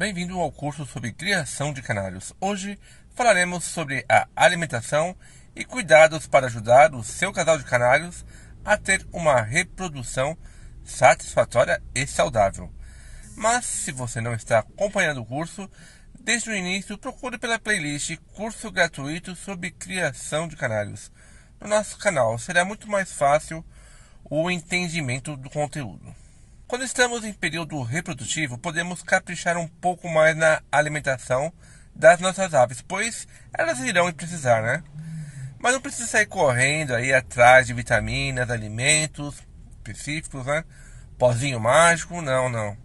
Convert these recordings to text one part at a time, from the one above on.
Bem-vindo ao curso sobre criação de canários. Hoje falaremos sobre a alimentação e cuidados para ajudar o seu casal de canários a ter uma reprodução satisfatória e saudável. Mas se você não está acompanhando o curso, desde o início procure pela playlist Curso Gratuito sobre Criação de Canários no nosso canal. Será muito mais fácil o entendimento do conteúdo. Quando estamos em período reprodutivo, podemos caprichar um pouco mais na alimentação das nossas aves, pois elas irão precisar, né? Mas não precisa sair correndo aí atrás de vitaminas, alimentos específicos, né? Pozinho mágico, não, não.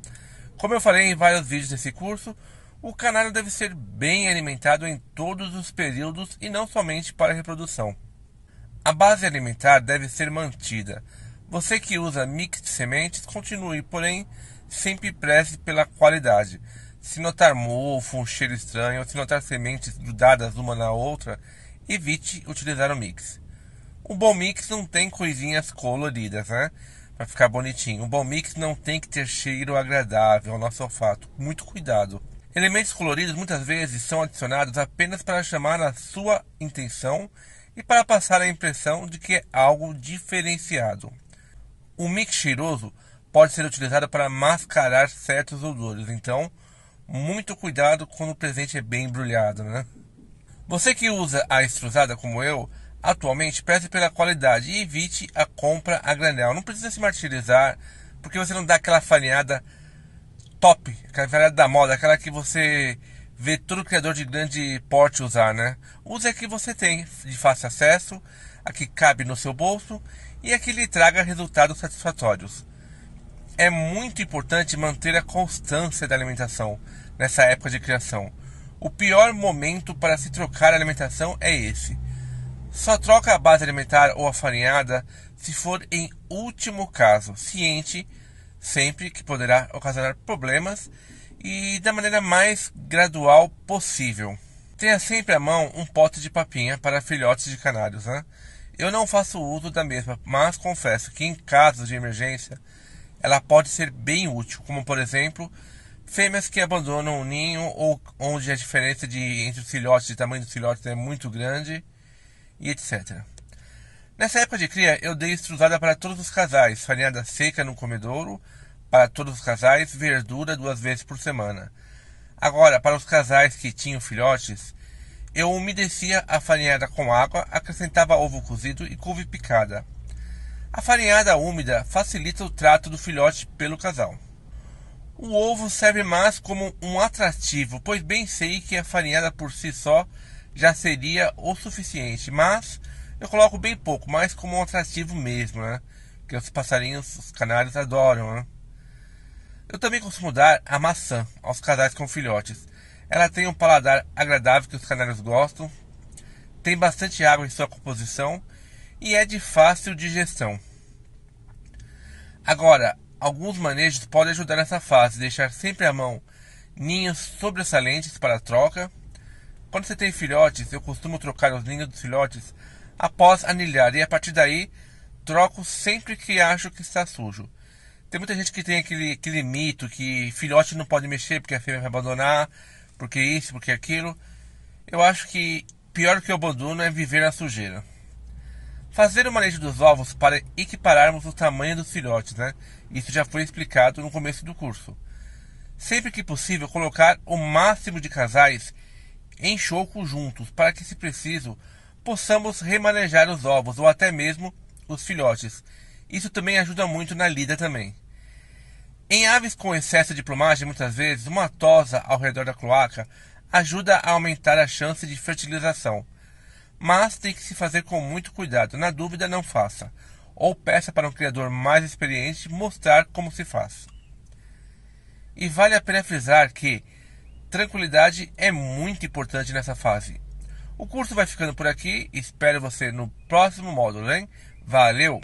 Como eu falei em vários vídeos desse curso, o canário deve ser bem alimentado em todos os períodos e não somente para a reprodução. A base alimentar deve ser mantida você que usa mix de sementes, continue, porém, sempre preze pela qualidade. Se notar mofo, um cheiro estranho, ou se notar sementes grudadas uma na outra, evite utilizar o mix. O bom mix não tem coisinhas coloridas, né? Para ficar bonitinho. O bom mix não tem que ter cheiro agradável ao nosso olfato. Muito cuidado. Elementos coloridos muitas vezes são adicionados apenas para chamar a sua intenção e para passar a impressão de que é algo diferenciado. O mix cheiroso pode ser utilizado para mascarar certos odores, então muito cuidado quando o presente é bem embrulhado, né? Você que usa a extrusada como eu, atualmente preze pela qualidade e evite a compra a granel. Não precisa se martirizar, porque você não dá aquela farinhada top, aquela farinhada da moda, aquela que você vê todo criador de grande porte usar, né? Use a que você tem de fácil acesso, a que cabe no seu bolso e a é que lhe traga resultados satisfatórios. É muito importante manter a constância da alimentação nessa época de criação. O pior momento para se trocar a alimentação é esse. Só troca a base alimentar ou a farinhada se for em último caso, ciente sempre que poderá ocasionar problemas e da maneira mais gradual possível. Tenha sempre à mão um pote de papinha para filhotes de canários, né? Eu não faço uso da mesma, mas confesso que em casos de emergência ela pode ser bem útil, como por exemplo, fêmeas que abandonam o ninho ou onde a diferença de, entre os filhotes, de tamanho dos filhotes é muito grande e etc. Nessa época de cria, eu dei estrusada para todos os casais, farinhada seca no comedouro, para todos os casais, verdura duas vezes por semana. Agora, para os casais que tinham filhotes, eu umedecia a farinhada com água, acrescentava ovo cozido e couve picada. A farinhada úmida facilita o trato do filhote pelo casal. O ovo serve mais como um atrativo, pois bem sei que a farinhada por si só já seria o suficiente, mas eu coloco bem pouco, mais como um atrativo mesmo, né? Que os passarinhos, os canários adoram, né? Eu também costumo dar a maçã aos casais com filhotes ela tem um paladar agradável que os canários gostam, tem bastante água em sua composição e é de fácil digestão. Agora, alguns manejos podem ajudar nessa fase, deixar sempre à mão ninhos sobressalentes para troca. Quando você tem filhotes, eu costumo trocar os ninhos dos filhotes após anilhar e a partir daí troco sempre que acho que está sujo. Tem muita gente que tem aquele, aquele mito que filhote não pode mexer porque a fêmea vai abandonar porque isso, porque aquilo. Eu acho que pior que o abandono é viver na sujeira. Fazer o manejo dos ovos para equipararmos o tamanho dos filhotes, né? Isso já foi explicado no começo do curso. Sempre que possível, colocar o máximo de casais em choco juntos, para que, se preciso, possamos remanejar os ovos ou até mesmo os filhotes. Isso também ajuda muito na lida também. Em aves com excesso de plumagem, muitas vezes, uma tosa ao redor da cloaca ajuda a aumentar a chance de fertilização. Mas tem que se fazer com muito cuidado. Na dúvida, não faça. Ou peça para um criador mais experiente mostrar como se faz. E vale a pena frisar que tranquilidade é muito importante nessa fase. O curso vai ficando por aqui. Espero você no próximo módulo, hein? Valeu!